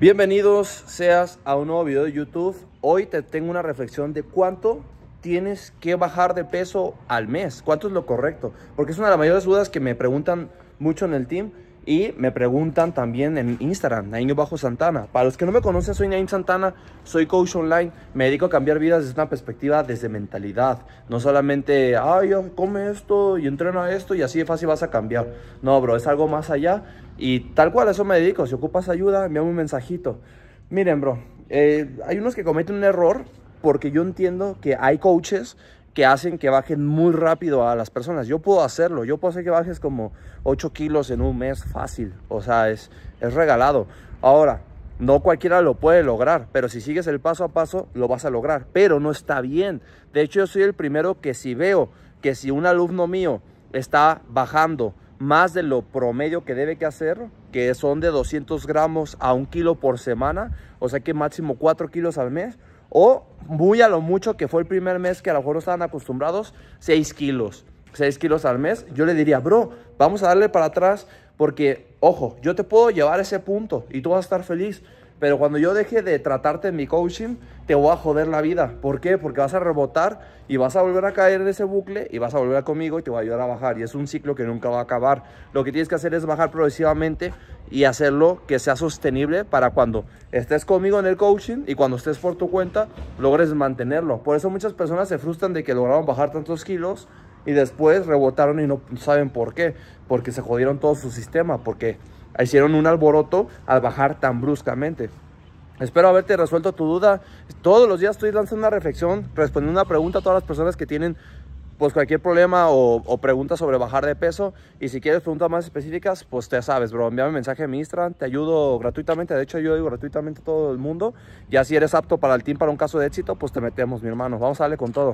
Bienvenidos seas a un nuevo video de YouTube. Hoy te tengo una reflexión de cuánto tienes que bajar de peso al mes, cuánto es lo correcto, porque es una de las mayores dudas que me preguntan mucho en el team y me preguntan también en Instagram, Nain Bajo Santana. Para los que no me conocen, soy Naim Santana, soy coach online. Me dedico a cambiar vidas desde una perspectiva, desde mentalidad. No solamente, ay, come esto y entrena esto y así de fácil vas a cambiar. No, bro, es algo más allá. Y tal cual, a eso me dedico. Si ocupas ayuda, me hago un mensajito. Miren, bro, eh, hay unos que cometen un error porque yo entiendo que hay coaches que hacen que bajen muy rápido a las personas. Yo puedo hacerlo, yo puedo hacer que bajes como 8 kilos en un mes fácil, o sea, es, es regalado. Ahora, no cualquiera lo puede lograr, pero si sigues el paso a paso, lo vas a lograr, pero no está bien. De hecho, yo soy el primero que si veo que si un alumno mío está bajando más de lo promedio que debe que hacer, que son de 200 gramos a un kilo por semana, o sea que máximo 4 kilos al mes, o muy a lo mucho que fue el primer mes que a lo mejor no estaban acostumbrados, 6 kilos. 6 kilos al mes, yo le diría, bro, vamos a darle para atrás porque, ojo, yo te puedo llevar a ese punto y tú vas a estar feliz. Pero cuando yo deje de tratarte en mi coaching, te voy a joder la vida. ¿Por qué? Porque vas a rebotar y vas a volver a caer en ese bucle y vas a volver conmigo y te voy a ayudar a bajar. Y es un ciclo que nunca va a acabar. Lo que tienes que hacer es bajar progresivamente y hacerlo que sea sostenible para cuando estés conmigo en el coaching y cuando estés por tu cuenta, logres mantenerlo. Por eso muchas personas se frustran de que lograron bajar tantos kilos y después rebotaron y no saben por qué, porque se jodieron todo su sistema, porque hicieron un alboroto al bajar tan bruscamente. Espero haberte resuelto tu duda. Todos los días estoy lanzando una reflexión, respondiendo una pregunta a todas las personas que tienen pues cualquier problema o, o pregunta sobre bajar de peso. Y si quieres preguntas más específicas, pues te sabes, bro. Envíame mensaje a mi Instagram, te ayudo gratuitamente. De hecho, yo ayudo gratuitamente a todo el mundo. Ya si eres apto para el team, para un caso de éxito, pues te metemos, mi hermano. Vamos a darle con todo.